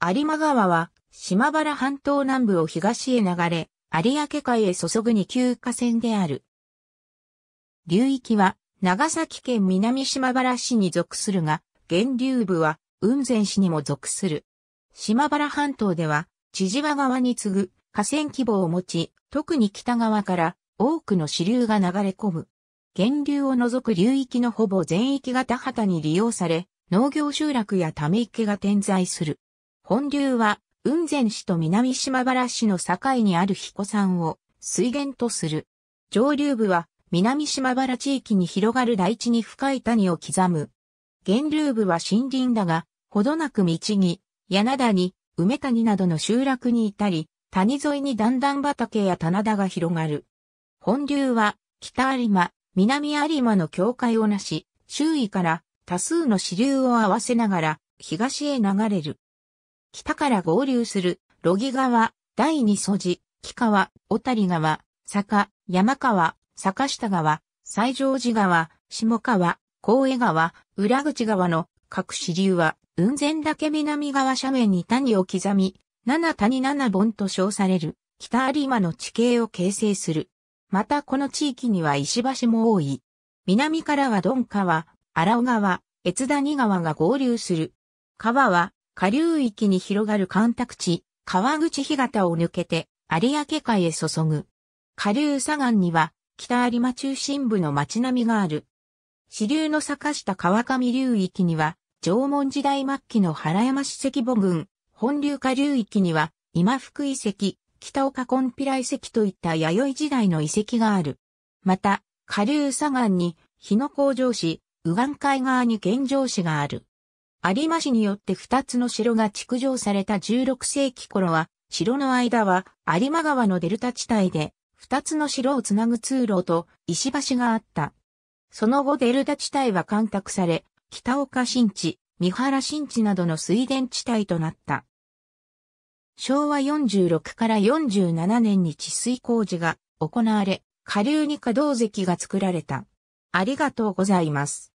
有馬川は島原半島南部を東へ流れ、有明海へ注ぐに級河川である。流域は長崎県南島原市に属するが、源流部は雲仙市にも属する。島原半島では、千々和川に次ぐ河川規模を持ち、特に北側から多くの支流が流れ込む。源流を除く流域のほぼ全域が田畑に利用され、農業集落やため池が点在する。本流は、雲仙市と南島原市の境にある彦山を水源とする。上流部は、南島原地域に広がる大地に深い谷を刻む。源流部は森林だが、ほどなく道に、柳谷、梅谷などの集落に至り、谷沿いに段々畑や棚田が広がる。本流は、北有馬、南有馬の境界をなし、周囲から多数の支流を合わせながら、東へ流れる。北から合流する、ロギ川、第二素地、木川、小谷川、坂、山川、坂下川、西条寺川、下川、高江川、裏口川の各支流は、雲仙岳南側斜面に谷を刻み、七谷七本と称される、北有馬の地形を形成する。またこの地域には石橋も多い。南からは鈍川、荒尾川、越谷川が合流する。川は下流域に広がる干拓地、川口干潟を抜けて、有明海へ注ぐ。下流左岸には、北有馬中心部の町並みがある。支流の坂下川上流域には、縄文時代末期の原山史跡母群、本流下流域には、今福遺跡、北岡コンピラ遺跡といった弥生時代の遺跡がある。また、下流左岸に、日野工場市、右岸海側に現状市がある。有馬市によって2つの城が築城された16世紀頃は、城の間は有馬川のデルタ地帯で、2つの城をつなぐ通路と石橋があった。その後デルタ地帯は干拓され、北岡新地、三原新地などの水田地帯となった。昭和46から47年に治水工事が行われ、下流に可動石が作られた。ありがとうございます。